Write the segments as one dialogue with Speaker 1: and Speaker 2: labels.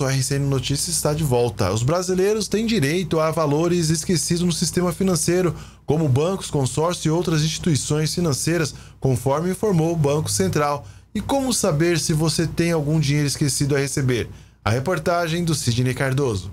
Speaker 1: O RCN Notícias está de volta. Os brasileiros têm direito a valores esquecidos no sistema financeiro, como bancos, consórcios e outras instituições financeiras, conforme informou o Banco Central. E como saber se você tem algum dinheiro esquecido a receber? A reportagem do Sidney Cardoso.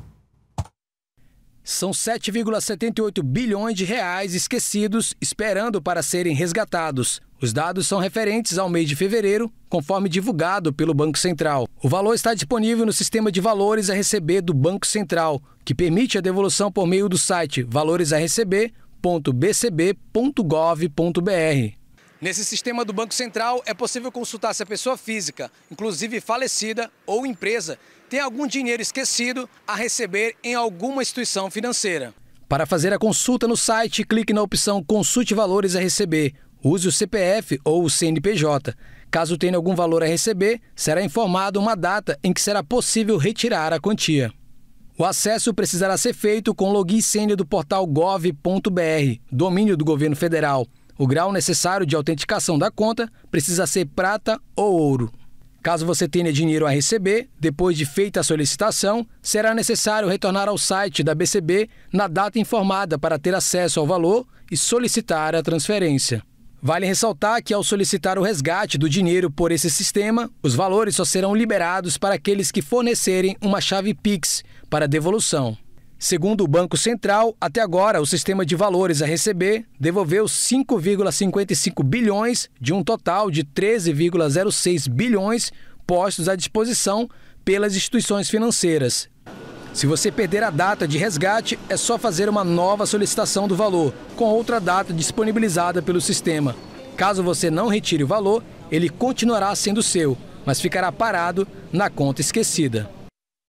Speaker 2: São 7,78 bilhões de reais esquecidos esperando para serem resgatados. Os dados são referentes ao mês de fevereiro, conforme divulgado pelo Banco Central. O valor está disponível no sistema de valores a receber do Banco Central, que permite a devolução por meio do site valoresareceber.bcb.gov.br. Nesse sistema do Banco Central, é possível consultar se a pessoa física, inclusive falecida ou empresa, tem algum dinheiro esquecido a receber em alguma instituição financeira. Para fazer a consulta no site, clique na opção Consulte Valores a Receber. Use o CPF ou o CNPJ. Caso tenha algum valor a receber, será informado uma data em que será possível retirar a quantia. O acesso precisará ser feito com login senha do portal gov.br, domínio do governo federal. O grau necessário de autenticação da conta precisa ser prata ou ouro. Caso você tenha dinheiro a receber, depois de feita a solicitação, será necessário retornar ao site da BCB na data informada para ter acesso ao valor e solicitar a transferência. Vale ressaltar que, ao solicitar o resgate do dinheiro por esse sistema, os valores só serão liberados para aqueles que fornecerem uma chave Pix para devolução. Segundo o Banco Central, até agora o sistema de valores a receber devolveu 5,55 bilhões de um total de 13,06 bilhões postos à disposição pelas instituições financeiras. Se você perder a data de resgate, é só fazer uma nova solicitação do valor, com outra data disponibilizada pelo sistema. Caso você não retire o valor, ele continuará sendo seu, mas ficará parado na conta esquecida.